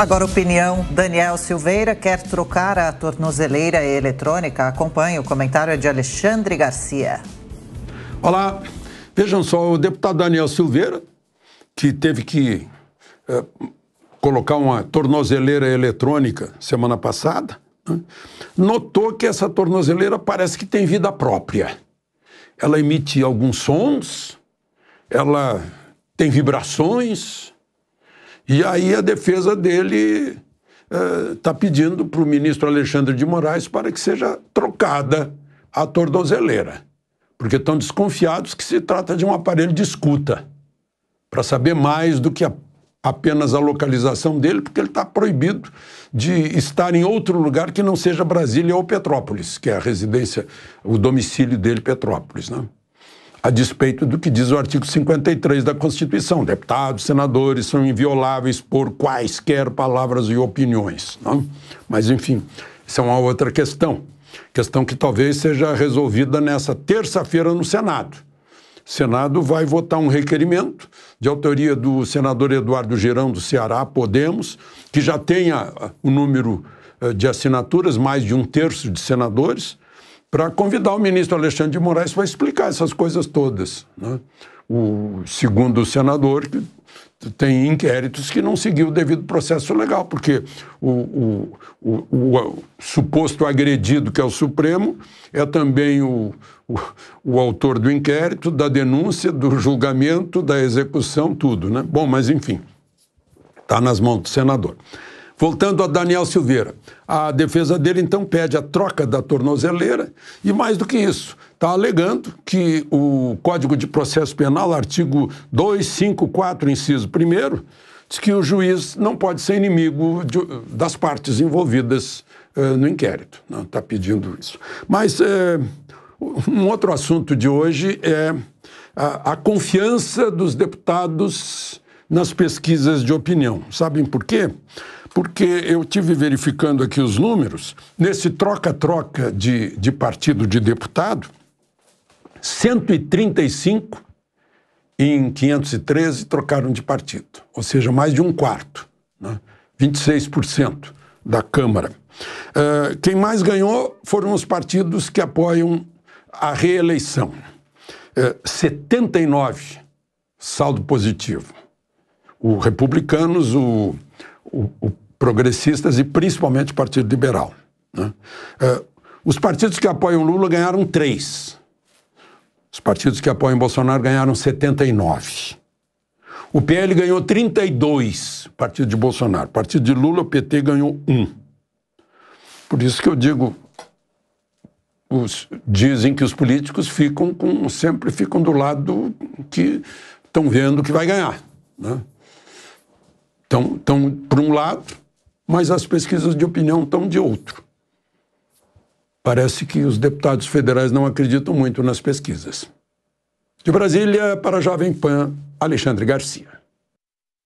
Agora, opinião. Daniel Silveira quer trocar a tornozeleira eletrônica. Acompanhe o comentário de Alexandre Garcia. Olá. Vejam só, o deputado Daniel Silveira, que teve que é, colocar uma tornozeleira eletrônica semana passada, né, notou que essa tornozeleira parece que tem vida própria. Ela emite alguns sons, ela tem vibrações, e aí a defesa dele está eh, pedindo para o ministro Alexandre de Moraes para que seja trocada a tornozeleira, porque estão desconfiados que se trata de um aparelho de escuta, para saber mais do que a, apenas a localização dele, porque ele está proibido de estar em outro lugar que não seja Brasília ou Petrópolis, que é a residência, o domicílio dele, Petrópolis. Né? a despeito do que diz o artigo 53 da Constituição. Deputados, senadores são invioláveis por quaisquer palavras e opiniões. Não? Mas, enfim, isso é uma outra questão. Questão que talvez seja resolvida nessa terça-feira no Senado. O Senado vai votar um requerimento de autoria do senador Eduardo Girão do Ceará, Podemos, que já tenha ah, o número eh, de assinaturas, mais de um terço de senadores, para convidar o ministro Alexandre de Moraes para explicar essas coisas todas. Né? O segundo o senador tem inquéritos que não seguiu o devido processo legal, porque o, o, o, o suposto agredido, que é o Supremo, é também o, o, autor do inquérito, da denúncia, do julgamento, da execução, tudo. Né? Bom, mas enfim, está nas mãos do senador. Voltando a Daniel Silveira, a defesa dele então pede a troca da tornozeleira e mais do que isso, está alegando que o Código de Processo Penal, artigo 254, inciso 1 diz que o juiz não pode ser inimigo de, das partes envolvidas eh, no inquérito. Não né, está pedindo isso. Mas eh, um outro assunto de hoje é a, a confiança dos deputados nas pesquisas de opinião. Sabem por quê? Porque eu tive verificando aqui os números, nesse troca-troca de, de partido de deputado, 135 em 513 trocaram de partido, ou seja, mais de um quarto, né? 26% da Câmara. Uh, quem mais ganhou foram os partidos que apoiam a reeleição. Uh, ah, 79, saldo positivo o republicanos, o, o, o progressistas e principalmente o Partido Liberal. Né? É, os partidos que apoiam Lula ganharam três. Os partidos que apoiam Bolsonaro ganharam 79. O PL ganhou 32, partido de Bolsonaro. Partido de Lula, o PT ganhou um. Por isso que eu digo, os, dizem que os políticos ficam com, sempre ficam do lado que estão vendo que vai ganhar. Né? estão tão por um lado, mas as pesquisas de opinião estão de outro. Parece que os deputados federais não acreditam muito nas pesquisas. De Brasília, para a Jovem Pan, Alexandre Garcia.